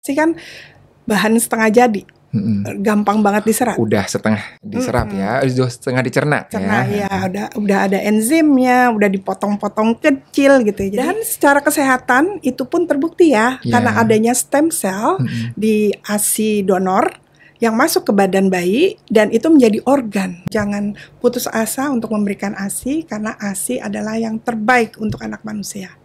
sih kan bahan setengah jadi. Mm -hmm. gampang banget diserap. Udah setengah diserap mm -hmm. ya, udah setengah dicerna. Ya. Cerna ya. ya, udah udah ada enzimnya, udah dipotong-potong kecil gitu. Ya. Jadi, Dan secara kesehatan itu pun terbukti ya, yeah. karena adanya stem cell mm -hmm. di ASI donor yang masuk ke badan bayi dan itu menjadi organ. Jangan putus asa untuk memberikan ASI karena ASI adalah yang terbaik untuk anak manusia.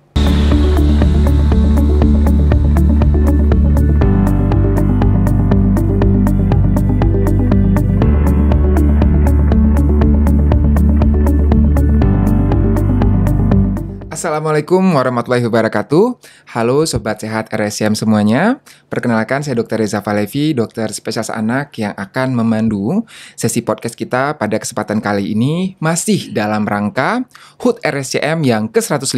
Assalamualaikum warahmatullahi wabarakatuh. Halo sobat sehat RSCM semuanya. Perkenalkan saya Dr. Reza Falevi, dokter spesialis anak yang akan memandu sesi podcast kita pada kesempatan kali ini masih dalam rangka HUT RSCM yang ke-105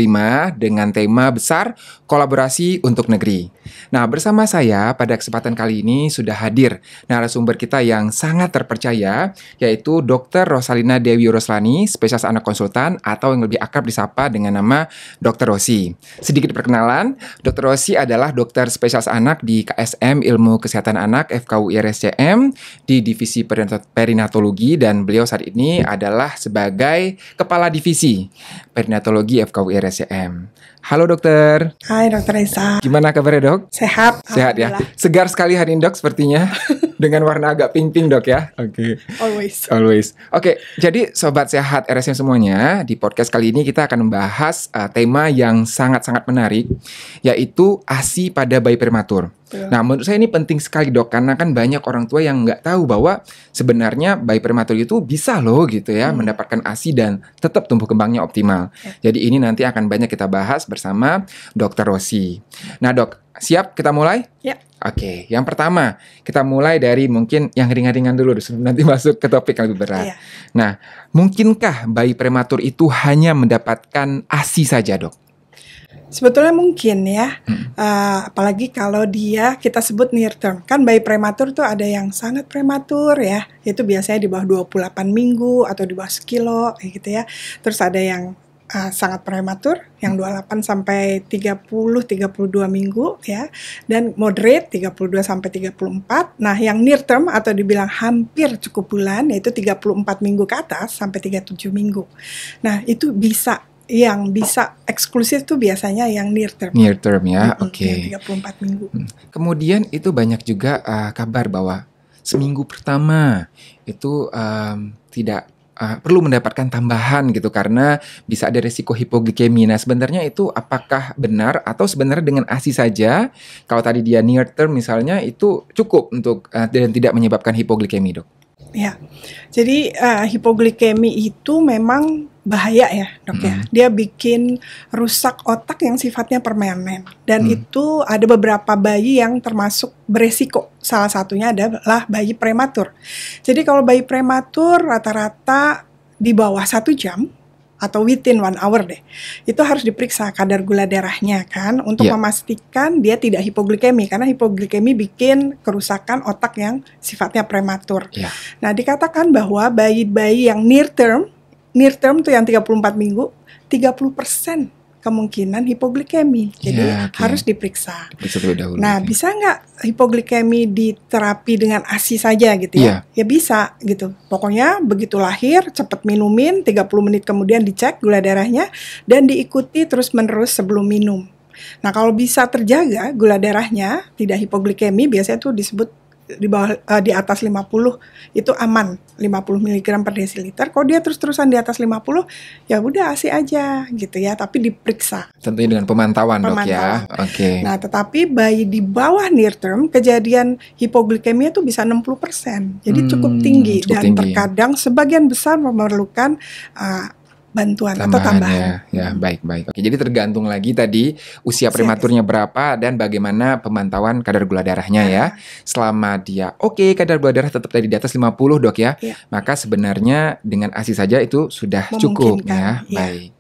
dengan tema besar kolaborasi untuk negeri. Nah, bersama saya pada kesempatan kali ini sudah hadir narasumber kita yang sangat terpercaya yaitu Dr. Rosalina Dewi Roslani, spesialis anak konsultan atau yang lebih akrab disapa dengan nama Dr. Rosi. Sedikit perkenalan, Dr. Rosi adalah dokter spesialis anak di KSM Ilmu Kesehatan Anak FKUI RSCM di Divisi Perinatologi dan beliau saat ini adalah sebagai Kepala Divisi Perinatologi FKUI RSCM. Halo dokter. Hai dokter Esa. Gimana kabarnya dok? Sehat. Sehat ya. Segar sekali hari ini dok sepertinya. dengan warna agak pink-pink dok ya. Oke. Okay. Always. Always. Oke, okay, jadi sobat sehat RSM semuanya, di podcast kali ini kita akan membahas uh, tema yang sangat-sangat menarik yaitu ASI pada bayi prematur. Yeah. Nah, menurut saya ini penting sekali dok karena kan banyak orang tua yang nggak tahu bahwa sebenarnya bayi prematur itu bisa loh gitu ya hmm. mendapatkan ASI dan tetap tumbuh kembangnya optimal. Yeah. Jadi ini nanti akan banyak kita bahas bersama Dokter Rosi. Nah dok, siap kita mulai? Ya. Yeah. Oke, okay. yang pertama kita mulai dari mungkin yang ringan-ringan dulu sebelum nanti masuk ke topik yang lebih berat. Yeah. Nah, mungkinkah bayi prematur itu hanya mendapatkan ASI saja, dok? Sebetulnya mungkin ya, hmm. uh, apalagi kalau dia kita sebut near term. Kan bayi prematur tuh ada yang sangat prematur ya, itu biasanya di bawah 28 minggu atau di bawah sekilo gitu ya. Terus ada yang uh, sangat prematur yang 28 sampai 30 32 minggu ya dan moderate 32 sampai 34. Nah, yang near term atau dibilang hampir cukup bulan yaitu 34 minggu ke atas sampai 37 minggu. Nah, itu bisa yang bisa eksklusif tuh biasanya yang near term. Near term ya, mm -hmm, oke. Okay. 34 minggu. Kemudian itu banyak juga uh, kabar bahwa seminggu pertama itu um, tidak uh, perlu mendapatkan tambahan gitu karena bisa ada resiko hipoglikemia. Nah, sebenarnya itu apakah benar atau sebenarnya dengan ASI saja kalau tadi dia near term misalnya itu cukup untuk uh, dan tidak menyebabkan hipoglikemi, Dok? Ya. Jadi uh, eh, hipoglikemi itu memang bahaya ya dok ya. hmm. ya. Dia bikin rusak otak yang sifatnya permanen dan hmm. itu ada beberapa bayi yang termasuk beresiko. Salah satunya adalah bayi prematur. Jadi kalau bayi prematur rata-rata di bawah satu jam atau within one hour deh. Itu harus diperiksa kadar gula darahnya kan untuk yeah. memastikan dia tidak hipoglikemi karena hipoglikemi bikin kerusakan otak yang sifatnya prematur. Yeah. Nah, dikatakan bahwa bayi-bayi yang near term near term tuh yang 34 minggu 30 persen kemungkinan hipoglikemi. Jadi ya, okay. harus diperiksa. diperiksa dahulu, nah, okay. bisa nggak hipoglikemi diterapi dengan ASI saja gitu ya? Yeah. Ya bisa gitu. Pokoknya begitu lahir cepat minumin 30 menit kemudian dicek gula darahnya dan diikuti terus-menerus sebelum minum. Nah, kalau bisa terjaga gula darahnya tidak hipoglikemi biasanya tuh disebut di bawah uh, di atas 50 itu aman 50 mg per desiliter kalau dia terus-terusan di atas 50 ya udah ASI aja gitu ya tapi diperiksa tentunya dengan pemantauan, pemantauan. dok ya oke okay. nah tetapi bayi di bawah near term kejadian hipoglikemia itu bisa 60% jadi hmm, cukup tinggi cukup dan tinggi. terkadang sebagian besar memerlukan uh, bantuan Tambahan, atau ya. tambahan. Ya, baik baik. Oke, jadi tergantung lagi tadi usia prematurnya berapa dan bagaimana pemantauan kadar gula darahnya ya. Ah. Selama dia oke okay, kadar gula darah tetap tadi di atas 50 Dok ya, ya. maka sebenarnya dengan ASI saja itu sudah cukup ya. ya. Baik.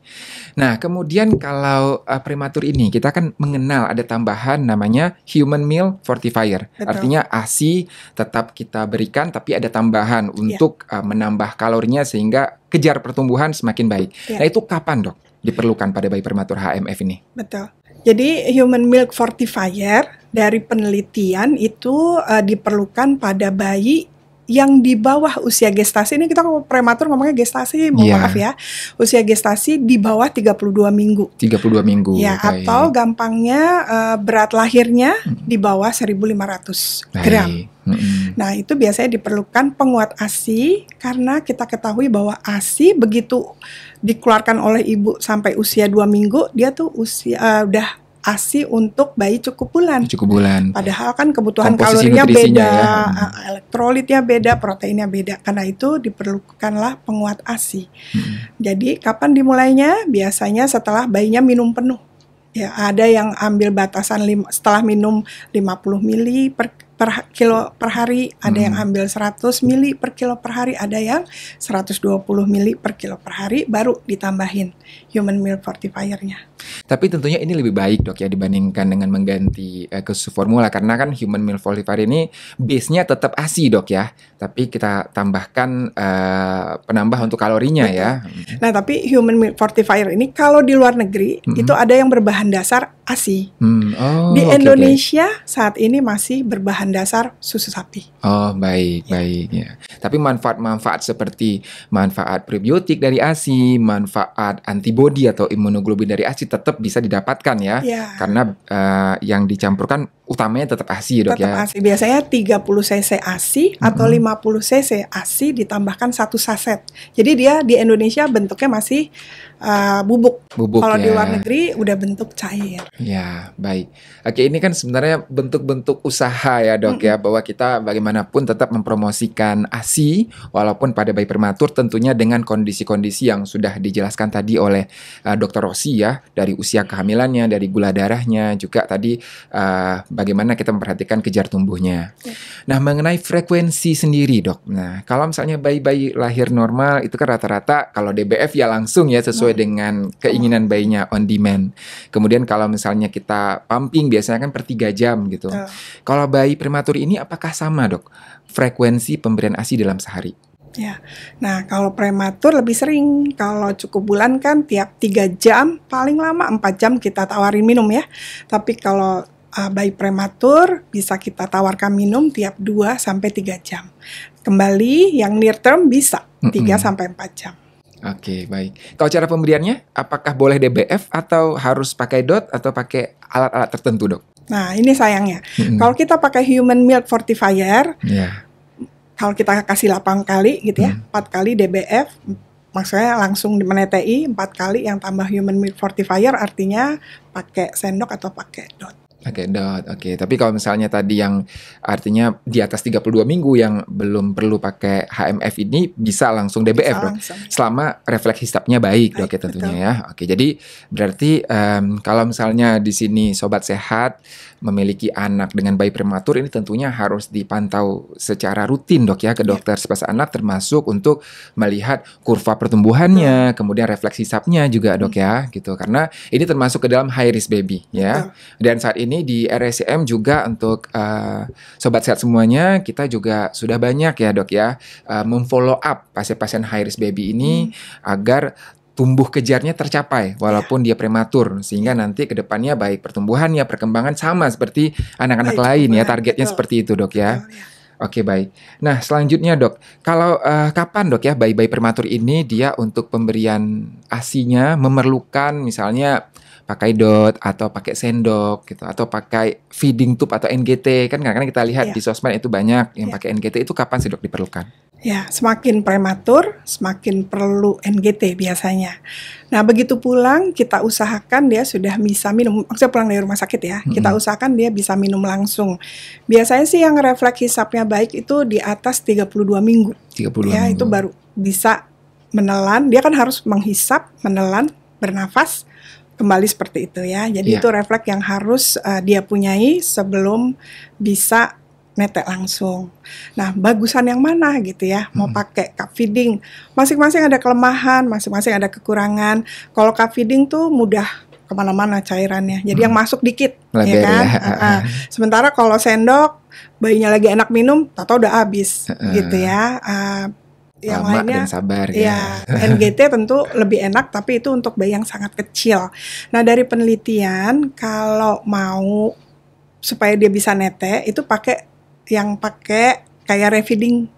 Nah, kemudian kalau uh, prematur ini kita kan mengenal ada tambahan namanya human meal fortifier. Betul. Artinya ASI tetap kita berikan tapi ada tambahan iya. untuk uh, menambah kalorinya sehingga kejar pertumbuhan semakin baik. Yeah. Nah, itu kapan, Dok? diperlukan pada bayi prematur HMF ini. Betul. Jadi human milk fortifier dari penelitian itu uh, diperlukan pada bayi yang di bawah usia gestasi ini kita prematur ngomongnya gestasi mohon yeah. maaf ya usia gestasi di bawah 32 minggu 32 minggu ya baik. atau gampangnya uh, berat lahirnya hmm. di bawah 1500 baik. gram hmm. nah itu biasanya diperlukan penguat ASI karena kita ketahui bahwa ASI begitu dikeluarkan oleh ibu sampai usia 2 minggu dia tuh usia uh, udah ASI untuk bayi cukup bulan. Cukup bulan. Padahal kan kebutuhan Komposisi kalorinya beda, ya. Eh, hmm. elektrolitnya beda, proteinnya beda. Karena itu diperlukanlah penguat ASI. Hmm. Jadi kapan dimulainya? Biasanya setelah bayinya minum penuh. Ya, ada yang ambil batasan lima, setelah minum 50 mili per per kilo per hari, ada hmm. yang ambil 100 mili per kilo per hari, ada yang 120 mili per kilo per hari, baru ditambahin human milk fortifiernya. Tapi tentunya ini lebih baik dok ya dibandingkan dengan mengganti eh, ke susu formula karena kan human milk fortifier ini base-nya tetap ASI dok ya, tapi kita tambahkan eh, penambah untuk kalorinya Betul. ya. Nah tapi human milk fortifier ini kalau di luar negeri hmm. itu ada yang berbahan dasar ASI. Hmm. Oh, di okay, Indonesia okay. saat ini masih berbahan bahan dasar susu sapi. Oh baik ya. baik ya. Tapi manfaat-manfaat seperti manfaat prebiotik dari ASI, manfaat antibodi atau imunoglobulin dari ASI tetap bisa didapatkan ya, ya. karena uh, yang dicampurkan utamanya tetap ASI ya dok tetap ya. ASI. Biasanya 30 cc ASI mm-hmm. atau mm -hmm. 50 cc ASI ditambahkan satu saset. Jadi dia di Indonesia bentuknya masih uh, bubuk. bubuk Kalau ya. di luar ya. negeri udah bentuk cair. Ya, baik. Oke, ini kan sebenarnya bentuk-bentuk usaha ya, Dok mm -hmm. ya, bahwa kita bagaimanapun tetap mempromosikan ASI walaupun pada bayi prematur tentunya dengan kondisi-kondisi yang sudah dijelaskan tadi oleh uh, Dokter Rosi ya, dari usia kehamilannya, dari gula darahnya, juga tadi uh, bagaimana kita memperhatikan kejar tumbuhnya. Ya. Nah, mengenai frekuensi sendiri, Dok. Nah, kalau misalnya bayi-bayi lahir normal itu kan rata-rata kalau DBF ya langsung ya sesuai ya. dengan keinginan bayinya on demand. Kemudian kalau misalnya kita pumping biasanya kan per 3 jam gitu. Ya. Kalau bayi prematur ini apakah sama, Dok? Frekuensi pemberian ASI dalam sehari? Ya, nah kalau prematur lebih sering, kalau cukup bulan kan tiap 3 jam, paling lama 4 jam kita tawarin minum ya. Tapi kalau uh, bayi prematur bisa kita tawarkan minum tiap 2 sampai 3 jam. Kembali yang near term bisa 3 mm -hmm. sampai 4 jam. Oke, okay, baik. Kalau cara pemberiannya apakah boleh DBF atau harus pakai dot atau pakai alat-alat tertentu, Dok? Nah, ini sayangnya. Mm -hmm. Kalau kita pakai human milk fortifier, yeah. Kalau kita kasih 8 kali gitu ya, mm. 4 kali DBF, maksudnya langsung menetei 4 kali yang tambah human milk fortifier artinya pakai sendok atau pakai dot. Oke, okay, dot. Oke, okay. tapi kalau misalnya tadi yang artinya di atas 32 minggu yang belum perlu pakai HMF ini bisa langsung DBF bisa langsung. selama refleks hisapnya baik, baik dok ya tentunya betul. ya. Oke, okay, jadi berarti um, kalau misalnya di sini sobat sehat memiliki anak dengan bayi prematur ini tentunya harus dipantau secara rutin dok ya ke iya. dokter yeah. spesialis anak termasuk untuk melihat kurva pertumbuhannya, Betul. kemudian refleksi sapnya juga dok ya hmm. gitu karena ini termasuk ke dalam high risk baby ya. Betul. Dan saat ini di RSCM juga untuk uh, sobat sehat semuanya kita juga sudah banyak ya dok ya uh, memfollow up pasien-pasien high risk baby ini mm. agar tumbuh kejarnya tercapai iya. walaupun dia prematur sehingga nanti kedepannya baik pertumbuhannya perkembangan sama seperti anak-anak lain ya targetnya betul. seperti itu dok ya. Betul, ya. Oke baik. Nah selanjutnya dok, kalau uh, kapan dok ya bayi-bayi prematur ini dia untuk pemberian asinya memerlukan misalnya pakai dot atau pakai sendok gitu atau pakai feeding tube atau NGT kan karena kita lihat yeah. di sosmed itu banyak yang yeah. pakai NGT itu kapan sih dok diperlukan? Ya, semakin prematur, semakin perlu NGT biasanya. Nah, begitu pulang kita usahakan dia sudah bisa minum. Maksudnya pulang dari rumah sakit ya, mm -hmm. kita usahakan dia bisa minum langsung. Biasanya sih yang refleks hisapnya baik itu di atas 32 minggu. 32 ya, minggu. itu baru bisa menelan. Dia kan harus menghisap, menelan, bernafas kembali seperti itu ya. Jadi yeah. itu refleks yang harus uh, dia punyai sebelum bisa netek langsung. Nah, bagusan yang mana gitu ya? Mau hmm. pakai cup feeding. Masing-masing ada kelemahan, masing-masing ada kekurangan. Kalau cup feeding tuh mudah kemana-mana cairannya. Jadi hmm. yang masuk dikit, Lebih ya kan? Ya. Sementara kalau sendok bayinya lagi enak minum, tato udah habis, gitu ya. Ah, yang Lama lainnya dan sabar iya, ya, ya. NGT tentu lebih enak tapi itu untuk bayi yang sangat kecil. Nah dari penelitian kalau mau supaya dia bisa netek itu pakai yang pakai kayak refilling,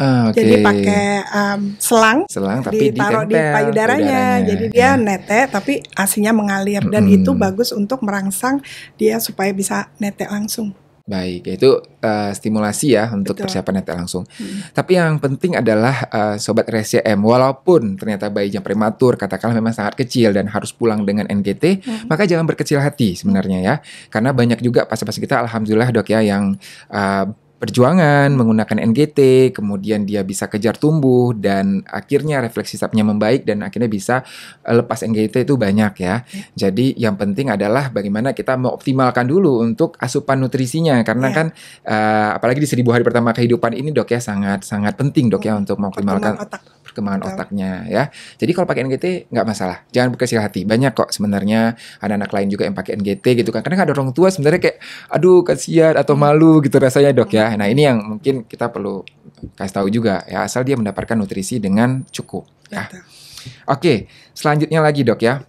Ah, okay. Jadi pakai um, selang, selang tapi ditaruh di payudaranya. Jadi dia yeah. nete tapi aslinya mengalir dan mm. itu bagus untuk merangsang dia supaya bisa nete langsung. Baik, itu uh, eh, stimulasi ya untuk Betul. persiapan netek langsung. Hmm. Tapi yang penting adalah uh, sobat RSCM, walaupun ternyata bayinya prematur, katakanlah memang sangat kecil dan harus pulang dengan NGT, hmm. maka jangan berkecil hati sebenarnya ya, karena banyak juga pas-pas kita, alhamdulillah dok ya, yang uh, perjuangan, menggunakan NGT, kemudian dia bisa kejar tumbuh dan akhirnya refleksi sapnya membaik dan akhirnya bisa eh, lepas NGT itu banyak ya. Iya. Jadi yang penting adalah bagaimana kita mengoptimalkan dulu untuk asupan nutrisinya karena yeah. kan uh, apalagi di seribu hari pertama kehidupan ini dok ya sangat sangat penting dok ya iya. untuk mengoptimalkan perkembangan Betul. otaknya ya. Jadi kalau pakai NGT nggak masalah, jangan berkecil hati. Banyak kok sebenarnya anak-anak lain juga yang pakai NGT gitu kan. Karena ada orang tua sebenarnya kayak aduh kasihan atau hmm. malu gitu rasanya dok ya. Hmm. Nah ini yang mungkin kita perlu kasih tahu juga ya asal dia mendapatkan nutrisi dengan cukup ya. Betul. Oke, selanjutnya lagi dok ya.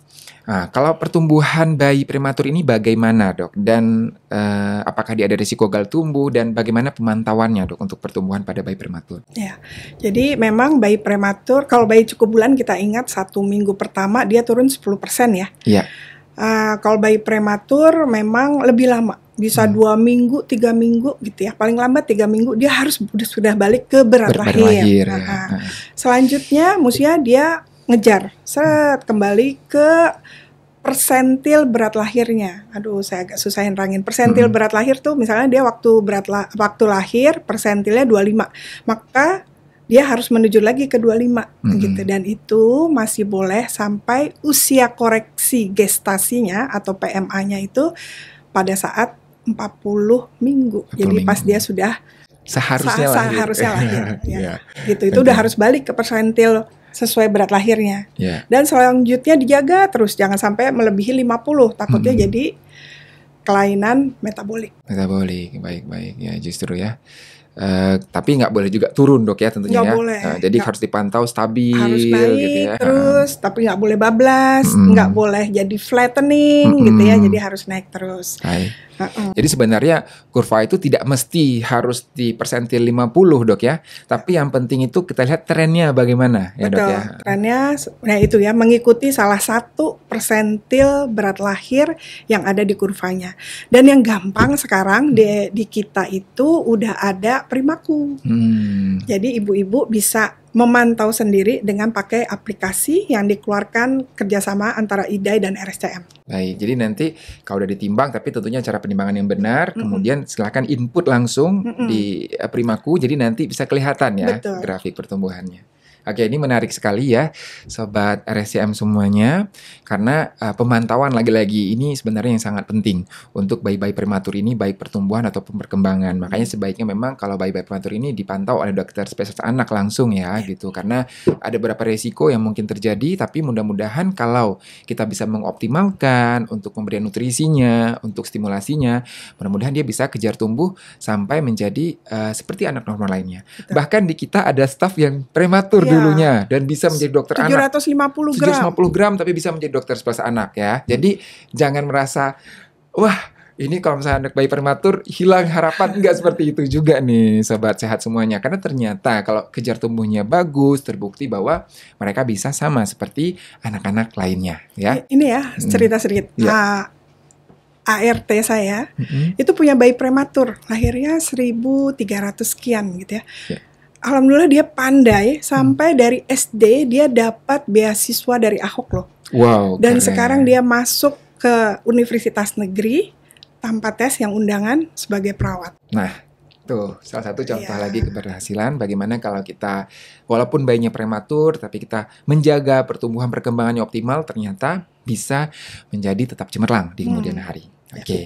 Nah, kalau pertumbuhan bayi prematur ini bagaimana dok? Dan eh, apakah dia ada risiko gagal tumbuh dan bagaimana pemantauannya dok untuk pertumbuhan pada bayi prematur? Ya, jadi memang bayi prematur kalau bayi cukup bulan kita ingat satu minggu pertama dia turun 10% ya. Iya. Uh, kalau bayi prematur memang lebih lama bisa hmm. dua minggu tiga minggu gitu ya paling lambat tiga minggu dia harus sudah balik ke berat, lahir, lahir ya. Uh -huh. selanjutnya maksudnya dia ngejar set kembali ke persentil berat lahirnya. Aduh, saya agak susah rangin. Persentil hmm. berat lahir tuh misalnya dia waktu berat la waktu lahir persentilnya 25. Maka dia harus menuju lagi ke 25 hmm. gitu dan itu masih boleh sampai usia koreksi gestasinya atau PMA-nya itu pada saat 40 minggu. 40 Jadi minggu. pas dia sudah seharusnya sah lahir. Gitu. Seharusnya lahir ya. ya. Gitu. Itu udah harus balik ke persentil sesuai berat lahirnya. Yeah. Dan selanjutnya dijaga terus jangan sampai melebihi 50 takutnya -hmm. jadi kelainan metabolik. Metabolik, baik-baik ya justru ya. Uh, tapi nggak boleh juga turun dok ya tentunya gak ya. Boleh. Uh, jadi gak, harus dipantau stabil. Harus naik gitu ya. terus, uh. tapi nggak boleh bablas, nggak boleh jadi flattening -hmm. gitu ya. Jadi harus naik terus. Uh -uh. Jadi sebenarnya kurva itu tidak mesti harus di persentil 50 dok ya. Tapi yang penting itu kita lihat trennya bagaimana ya dok ya. Trennya, nah itu ya mengikuti salah satu persentil berat lahir yang ada di kurvanya. Dan yang gampang sekarang di, di kita itu udah ada Primaku. Hmm. Jadi ibu-ibu bisa memantau sendiri dengan pakai aplikasi yang dikeluarkan kerjasama antara IDAI dan RSCM. Baik, jadi nanti kalau udah ditimbang, tapi tentunya cara penimbangan yang benar, mm -hmm. kemudian silahkan input langsung mm -hmm. di eh, Primaku, jadi nanti bisa kelihatan ya Betul. grafik pertumbuhannya. Oke, ini menarik sekali ya, sobat RSCM semuanya, karena uh, pemantauan lagi-lagi ini sebenarnya yang sangat penting untuk bayi-bayi prematur ini, baik pertumbuhan atau perkembangan. Makanya sebaiknya memang kalau bayi-bayi prematur ini dipantau oleh dokter spesialis anak langsung ya, gitu, karena ada beberapa resiko yang mungkin terjadi, tapi mudah-mudahan kalau kita bisa mengoptimalkan untuk pemberian nutrisinya, untuk stimulasinya, mudah-mudahan dia bisa kejar tumbuh sampai menjadi uh, seperti anak normal lainnya. Betul. Bahkan di kita ada staff yang prematur. Ya dulunya iya. dan bisa menjadi dokter 750 anak. 750 gram. 750 gram tapi bisa menjadi dokter spesialis anak ya. Jadi jangan merasa wah ini kalau misalnya anak bayi prematur hilang harapan nggak seperti itu juga nih sobat sehat semuanya karena ternyata kalau kejar tumbuhnya bagus terbukti bahwa mereka bisa sama seperti anak-anak lainnya ya ini ya hmm. cerita sedikit hmm. ya. ART saya -hmm. itu punya bayi prematur lahirnya 1300 sekian gitu ya. Yeah alhamdulillah dia pandai sampai dari SD dia dapat beasiswa dari Ahok loh. Wow. Dan sekarang dia masuk ke universitas negeri tanpa tes yang undangan sebagai perawat. Nah, Tuh, salah satu contoh yeah. lagi keberhasilan bagaimana kalau kita walaupun bayinya prematur tapi kita menjaga pertumbuhan perkembangannya optimal ternyata bisa menjadi tetap cemerlang di kemudian hmm. hari. Ya. Oke. Okay.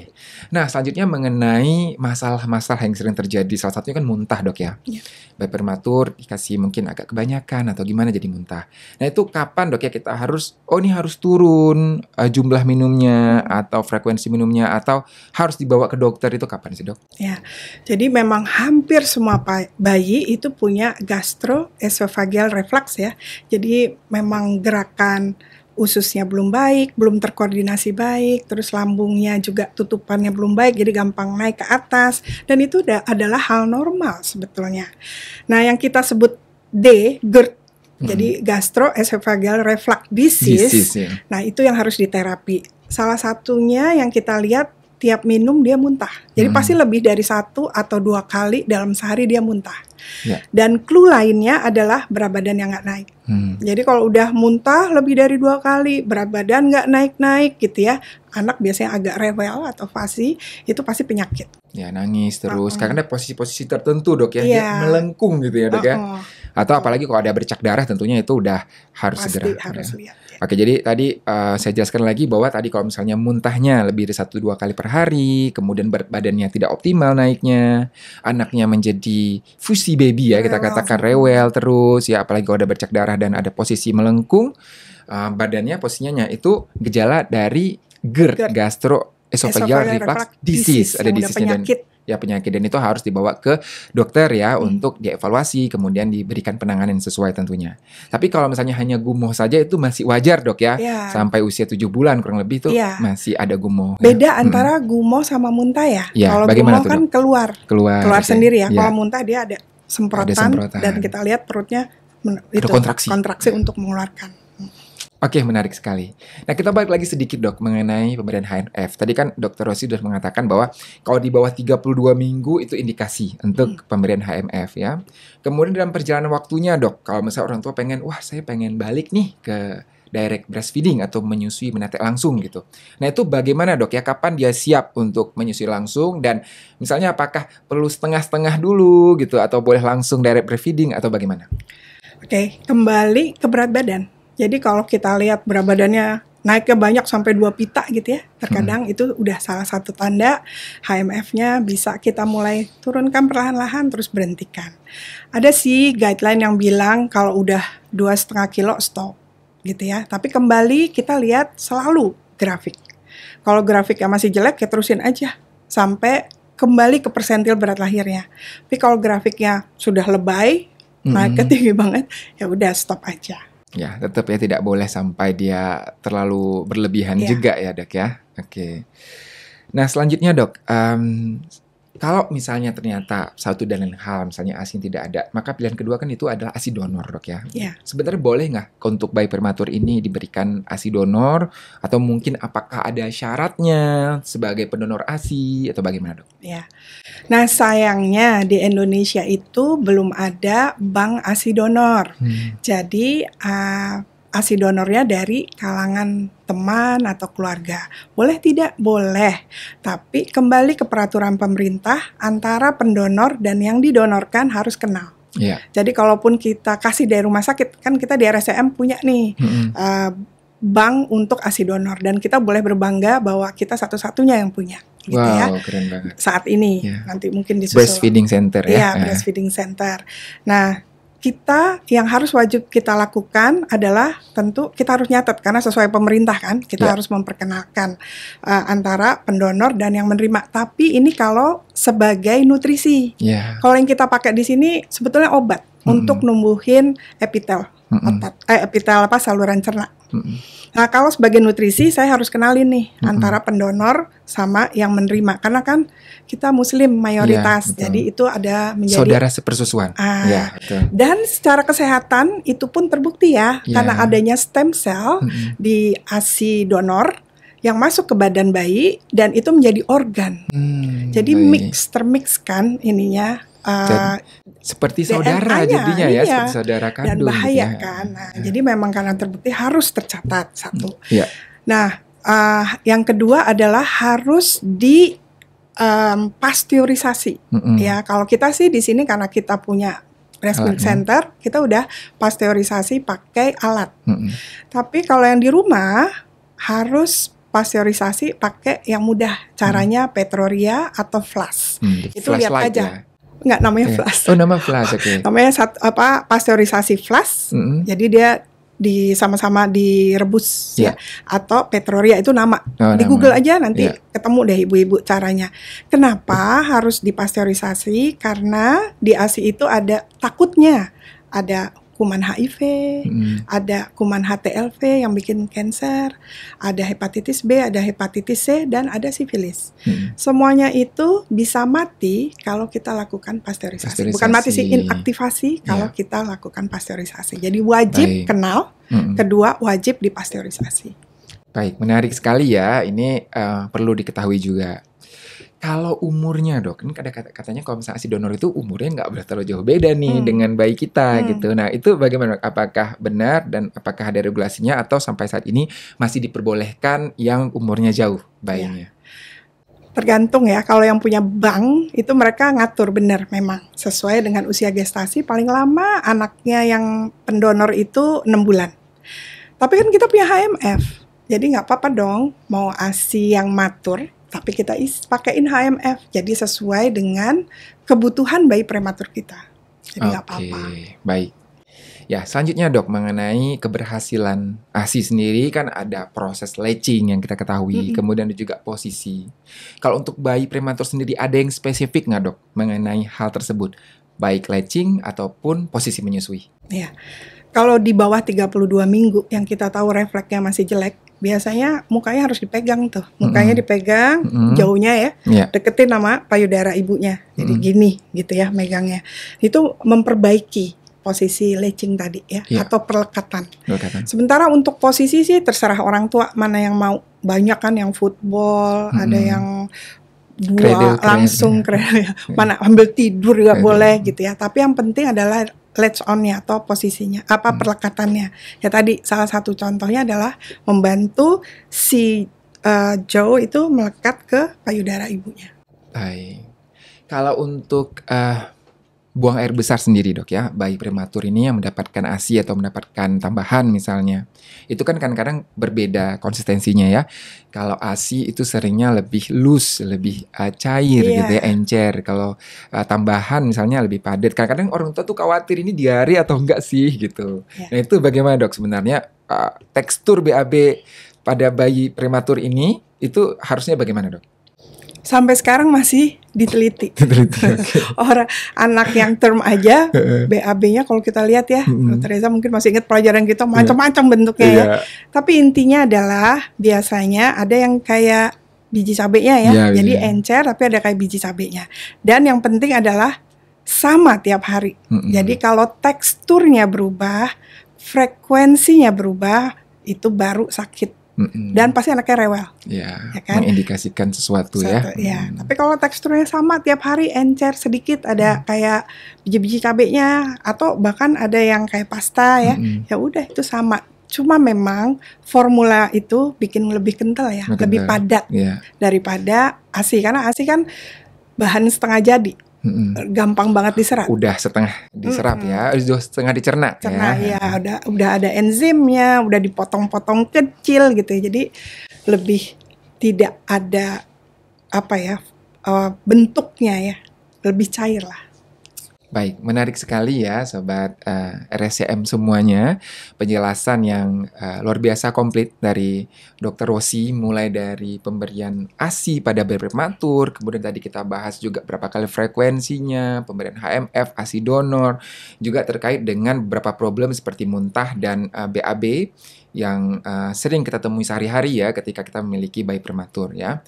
Nah, selanjutnya mengenai masalah-masalah yang sering terjadi. Salah satunya kan muntah, Dok ya. ya. Bayi prematur dikasih mungkin agak kebanyakan atau gimana jadi muntah. Nah, itu kapan, Dok ya kita harus oh ini harus turun uh, jumlah minumnya atau frekuensi minumnya atau harus dibawa ke dokter itu kapan sih, Dok? Ya. Jadi memang hampir semua bayi itu punya gastroesophageal reflux ya. Jadi memang gerakan ususnya belum baik, belum terkoordinasi baik, terus lambungnya juga tutupannya belum baik, jadi gampang naik ke atas. Dan itu adalah hal normal sebetulnya. Nah, yang kita sebut D, GERD hmm. jadi gastroesophageal reflux disease. disease yeah. Nah, itu yang harus diterapi. Salah satunya yang kita lihat tiap minum dia muntah. Jadi hmm. pasti lebih dari satu atau dua kali dalam sehari dia muntah. Ya. Dan clue lainnya adalah berat badan yang nggak naik. Hmm. Jadi kalau udah muntah lebih dari dua kali, berat badan nggak naik-naik gitu ya, anak biasanya agak rewel atau fasi, itu pasti penyakit. Ya nangis terus, uh -uh. karena posisi-posisi tertentu dok ya, yeah. melengkung gitu ya dok uh -uh. ya. Uh-uh. Atau oh. apalagi kalau ada bercak darah tentunya itu udah harus Pasti segera. Harus ya. lihat. Ya. Oke, jadi tadi uh, saya jelaskan lagi bahwa tadi kalau misalnya muntahnya lebih dari satu dua kali per hari, kemudian berat badannya tidak optimal naiknya, anaknya menjadi fusi baby ya kita katakan rewel terus ya apalagi kalau ada bercak darah dan ada posisi melengkung, uh, badannya posisinya itu gejala dari GERD, GERD. gastro esophageal reflux disease, ada disease dan ya penyakit dan itu harus dibawa ke dokter ya hmm. untuk dievaluasi kemudian diberikan penanganan sesuai tentunya. Tapi kalau misalnya hanya gumoh saja itu masih wajar dok ya yeah. sampai usia 7 bulan kurang lebih itu yeah. Iya. masih ada gumoh. Ya. Beda hmm. antara gumoh sama muntah ya. Yeah. Kalau gumoh kan dok? keluar keluar, keluar okay. sendiri ya. Yeah. Kalau muntah dia ada semprotan, ada semprotan dan kita lihat perutnya itu, kontraksi. kontraksi untuk mengeluarkan. Oke, menarik sekali. Nah, kita balik lagi sedikit dok mengenai pemberian HNF. Tadi kan dokter Rosi sudah mengatakan bahwa kalau di bawah 32 minggu itu indikasi untuk iya. pemberian HMF ya. Kemudian dalam perjalanan waktunya dok, kalau misalnya orang tua pengen, wah saya pengen balik nih ke direct breastfeeding atau menyusui menetek langsung gitu. Nah itu bagaimana dok ya kapan dia siap untuk menyusui langsung dan misalnya apakah perlu setengah-setengah dulu gitu atau boleh langsung direct breastfeeding atau bagaimana? Oke, okay, kembali ke berat badan. Jadi kalau kita lihat berat badannya naiknya banyak sampai dua pita gitu ya. Terkadang hmm. itu udah salah satu tanda HMF-nya bisa kita mulai turunkan perlahan-lahan terus berhentikan. Ada sih guideline yang bilang kalau udah dua setengah kilo stop gitu ya. Tapi kembali kita lihat selalu grafik. Kalau grafiknya masih jelek ya terusin aja sampai kembali ke persentil berat lahirnya. Tapi kalau grafiknya sudah lebay, -hmm. naik tinggi banget, ya udah stop aja Ya, tetap ya tidak boleh sampai dia terlalu berlebihan yeah. juga ya, Dok ya. Oke. Okay. Nah, selanjutnya, Dok, um, kalau misalnya ternyata satu dan lain hal, misalnya asin tidak ada, maka pilihan kedua kan itu adalah ASI donor, dok ya. Yeah. Sebenarnya boleh nggak untuk bayi prematur ini diberikan ASI donor atau mungkin apakah ada syaratnya sebagai pendonor ASI atau bagaimana, dok? Ya. Nah, sayangnya di Indonesia itu belum ada bank ASI donor. Hmm. Jadi uh, ASI donornya dari kalangan teman atau keluarga. Boleh tidak? Boleh. Tapi kembali ke peraturan pemerintah antara pendonor dan yang didonorkan harus kenal. Yeah. Jadi kalaupun kita kasih dari rumah sakit, kan kita di RSCM punya nih mm -hmm. uh, bank untuk ASI donor dan kita boleh berbangga bahwa kita satu-satunya yang punya gitu wow, ya. Keren banget. Saat ini yeah. nanti mungkin disusul. Breastfeeding center ya. Iya, iya, breastfeeding center. Nah, kita yang harus wajib kita lakukan adalah tentu kita harus nyatet karena sesuai pemerintah kan kita ya. harus memperkenalkan uh, antara pendonor dan yang menerima. Tapi ini kalau sebagai nutrisi. ya. Kalau yang kita pakai di sini sebetulnya obat hmm. untuk numbuhin epitel mm -mm. otak eh, epitel apa saluran cerna. Mm -mm. Nah kalau sebagai nutrisi saya harus kenalin nih mm -mm. antara pendonor sama yang menerima karena kan kita muslim mayoritas yeah, iya, jadi itu ada menjadi saudara sepersusuan. Ah, yeah, iya, Dan secara kesehatan itu pun terbukti ya yeah. karena adanya stem cell mm -mm. di asi donor yang masuk ke badan bayi dan itu menjadi organ. Hmm, jadi bayi. mix termix kan ininya Uh, seperti saudara jadinya iya. ya, seperti saudara kandung. Dan bahaya gitu ya. kan. Nah, ya. Jadi memang karena terbukti harus tercatat satu. Ya. Nah, uh, yang kedua adalah harus di um, pasteurisasi. Mm-hmm. Ya, kalau kita sih di sini karena kita punya breast center, kita udah pasteurisasi pakai alat. Mm-hmm. Tapi kalau yang di rumah harus pasteurisasi pakai yang mudah caranya hmm. petroria atau flask. hmm, itu lihat aja ya nggak namanya iya. flash. Oh nama flash, oke. Okay. namanya sat, apa pasteurisasi flash. Mm -hmm. Jadi dia di sama-sama direbus yeah. ya iya. atau petroria itu nama oh, di nama. Google aja nanti yeah. ketemu deh ibu-ibu caranya. Kenapa harus dipasteurisasi? Karena di ASI itu ada takutnya ada kuman HIV, hmm. ada kuman HTLV yang bikin kanker, ada hepatitis B, ada hepatitis C, dan ada sifilis. Hmm. Semuanya itu bisa mati kalau kita lakukan pasteurisasi. pasteurisasi. Bukan mati sih, inaktivasi kalau iya. kita lakukan pasteurisasi. Jadi wajib Baik. kenal, hmm. kedua wajib dipasteurisasi. Baik, menarik sekali ya. Ini uh, perlu diketahui juga. Kalau umurnya dok, ini kata katanya kalau misalnya si donor itu umurnya nggak terlalu jauh beda nih hmm. dengan bayi kita hmm. gitu. Nah itu bagaimana? Apakah benar dan apakah ada regulasinya atau sampai saat ini masih diperbolehkan yang umurnya jauh bayinya? Ya. Tergantung ya, kalau yang punya bank itu mereka ngatur benar memang sesuai dengan usia gestasi paling lama anaknya yang pendonor itu 6 bulan. Tapi kan kita punya HMF, jadi nggak apa-apa dong mau ASI yang matur tapi kita is pakaiin HMF jadi sesuai dengan kebutuhan bayi prematur kita. Jadi nggak okay. apa-apa. Baik. Ya, selanjutnya dok mengenai keberhasilan ASI sendiri kan ada proses latching yang kita ketahui, mm -hmm. kemudian ada juga posisi. Kalau untuk bayi prematur sendiri ada yang spesifik nggak dok mengenai hal tersebut, baik latching ataupun posisi menyusui? Iya. yeah kalau di bawah 32 minggu yang kita tahu refleksnya masih jelek, biasanya mukanya harus dipegang tuh. Mukanya mm -hmm. dipegang mm -hmm. jauhnya ya. Yeah. Deketin sama payudara ibunya. Jadi mm -hmm. gini gitu ya megangnya. Itu memperbaiki posisi lecing tadi ya yeah. atau perlekatan. perlekatan. Sementara untuk posisi sih terserah orang tua mana yang mau. Banyak kan yang football, mm -hmm. ada yang dua kredil, langsung iya. kredil, ya. mana ambil tidur juga kredil. boleh gitu ya. Tapi yang penting adalah Let's on-nya atau posisinya, apa hmm. perlekatannya. Ya tadi salah satu contohnya adalah membantu si uh, Joe itu melekat ke payudara ibunya. Baik. Kalau untuk uh, buang air besar sendiri dok ya, bayi prematur ini yang mendapatkan ASI atau mendapatkan tambahan misalnya. Itu kan kadang-kadang berbeda konsistensinya ya. Kalau ASI itu seringnya lebih loose, lebih uh, cair yeah. gitu ya, encer. Kalau uh, tambahan misalnya lebih padat. Kadang-kadang orang tua tuh khawatir ini diare atau enggak sih gitu. Yeah. Nah itu bagaimana dok sebenarnya uh, tekstur BAB pada bayi prematur ini itu harusnya bagaimana dok? Sampai sekarang masih diteliti. diteliti okay. Orang anak yang term aja BAB-nya kalau kita lihat ya, mm-hmm. Teresa mungkin masih ingat pelajaran kita gitu, iya. macam-macam yeah. bentuknya yeah. ya. Iya. Tapi intinya adalah biasanya ada yang kayak biji cabenya ya. Yeah, Jadi yeah. encer tapi ada kayak biji cabenya. Dan yang penting adalah sama tiap hari. Mm-hmm. Jadi kalau teksturnya berubah, frekuensinya berubah, itu baru sakit dan pasti anaknya rewel. Yeah. Ya kan? Mengindikasikan sesuatu, ya. sesuatu ya. ya. Mm. Tapi kalau teksturnya sama tiap hari encer sedikit ada mm. kayak biji-biji cabenya atau bahkan ada yang kayak pasta ya. mm Ya udah itu sama. Cuma memang formula itu bikin lebih kental ya, Makin lebih padat yeah. daripada ASI karena ASI kan bahan setengah jadi mm-hmm. gampang banget diserap. Udah setengah diserap mm-hmm. ya, udah setengah dicerna. Ya. Cerna ya. ya, udah udah ada enzimnya, udah dipotong-potong kecil gitu. ya Jadi lebih tidak ada apa ya uh, bentuknya ya, lebih cair lah. Baik, menarik sekali ya sobat uh, eh, RSCM semuanya. Penjelasan yang uh, luar biasa komplit dari Dr. Rossi mulai dari pemberian ASI pada bayi prematur, kemudian tadi kita bahas juga berapa kali frekuensinya, pemberian HMF, ASI donor, juga terkait dengan beberapa problem seperti muntah dan uh, eh, BAB yang uh, sering kita temui sehari-hari ya ketika kita memiliki bayi prematur ya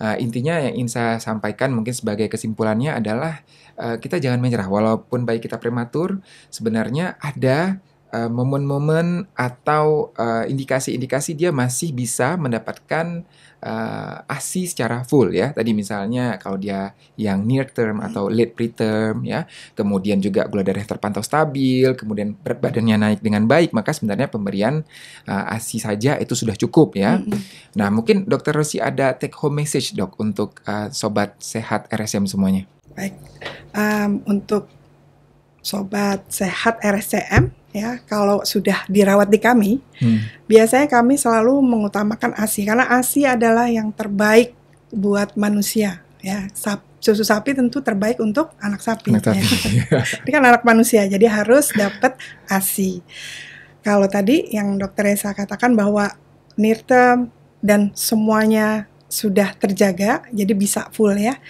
uh, intinya yang ingin saya sampaikan mungkin sebagai kesimpulannya adalah uh, kita jangan menyerah walaupun bayi kita prematur sebenarnya ada momen eh, momen-momen atau indikasi indikasi-indikasi dia masih bisa mendapatkan uh, ASI secara full ya. Tadi misalnya kalau dia yang near term hmm. atau late preterm ya, kemudian juga gula darah terpantau stabil, kemudian berat badannya naik dengan baik, maka sebenarnya pemberian uh, ASI saja itu sudah cukup ya. Mm -hmm. Nah, mungkin Dokter Rosi ada take home message Dok untuk uh, sobat sehat RSM semuanya. Baik. Um, untuk sobat sehat RSCM ya kalau sudah dirawat di kami hmm. biasanya kami selalu mengutamakan ASI karena ASI adalah yang terbaik buat manusia ya sap, susu sapi tentu terbaik untuk anak sapi, anak sapi. Ya. Iya. ini kan anak manusia jadi harus dapat ASI kalau tadi yang dokter Esa katakan bahwa nirtem dan semuanya sudah terjaga jadi bisa full ya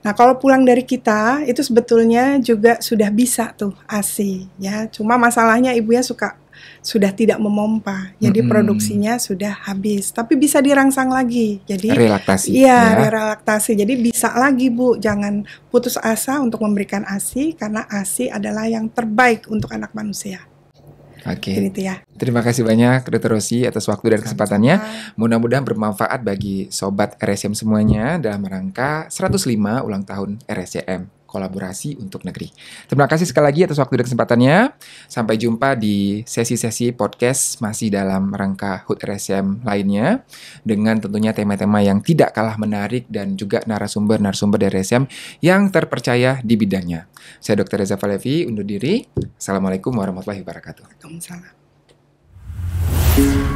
Nah, kalau pulang dari kita itu sebetulnya juga sudah bisa tuh ASI ya. Cuma masalahnya ibunya suka sudah tidak memompa. Jadi -hmm. produksinya sudah habis, tapi bisa dirangsang lagi. Jadi relaktasi. Iya, ya. relaktasi. Jadi bisa lagi, Bu. Jangan putus asa untuk memberikan ASI karena ASI adalah yang terbaik untuk anak manusia. Oke. Okay. Gitu ya. Terima kasih banyak Dr. Rosi atas waktu dan kesempatannya. Mudah-mudahan bermanfaat bagi sobat RSM semuanya dalam rangka 105 ulang tahun RSCM kolaborasi untuk negeri. Terima kasih sekali lagi atas waktu dan kesempatannya. Sampai jumpa di sesi-sesi podcast masih dalam rangka HUT RSM lainnya dengan tentunya tema-tema yang tidak kalah menarik dan juga narasumber-narasumber dari RSM yang terpercaya di bidangnya. Saya Dr. Reza Falevi undur diri. Assalamualaikum warahmatullahi wabarakatuh. Waalaikumsalam.